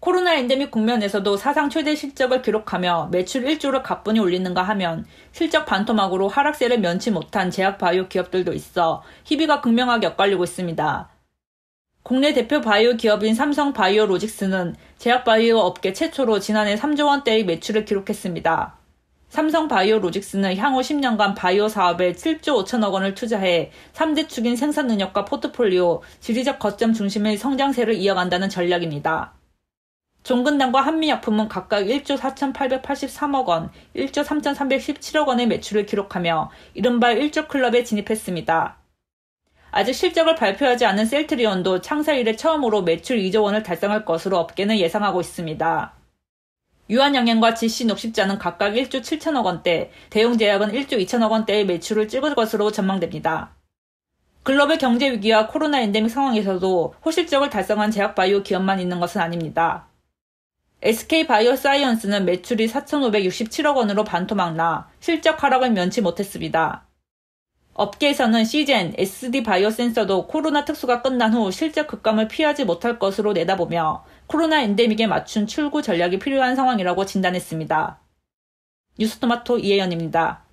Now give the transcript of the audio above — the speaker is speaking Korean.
코로나 엔데믹 국면에서도 사상 최대 실적을 기록하며 매출 1조를 가뿐히 올리는가 하면 실적 반토막으로 하락세를 면치 못한 제약 바이오 기업들도 있어 희비가 극명하게 엇갈리고 있습니다. 국내 대표 바이오 기업인 삼성 바이오로직스는 제약 바이오 업계 최초로 지난해 3조 원대의 매출을 기록했습니다. 삼성 바이오로직스는 향후 10년간 바이오 사업에 7조 5천억 원을 투자해 3대 축인 생산 능력과 포트폴리오, 지리적 거점 중심의 성장세를 이어간다는 전략입니다. 종근당과 한미약품은 각각 1조 4,883억 원, 1조 3,317억 원의 매출을 기록하며 이른바 1조 클럽에 진입했습니다. 아직 실적을 발표하지 않은 셀트리온도 창사 일에 처음으로 매출 2조 원을 달성할 것으로 업계는 예상하고 있습니다. 유한영행과 GC 녹십자는 각각 1조 7천억 원대, 대용제약은 1조 2천억 원대의 매출을 찍을 것으로 전망됩니다. 글로벌 경제 위기와 코로나 엔데믹 상황에서도 호실적을 달성한 제약바이오 기업만 있는 것은 아닙니다. SK 바이오사이언스는 매출이 4,567억 원으로 반토막 나 실적 하락을 면치 못했습니다. 업계에서는 시젠, SD 바이오 센서도 코로나 특수가 끝난 후 실적 급감을 피하지 못할 것으로 내다보며 코로나 엔데믹에 맞춘 출구 전략이 필요한 상황이라고 진단했습니다. 뉴스토마토 이혜연입니다.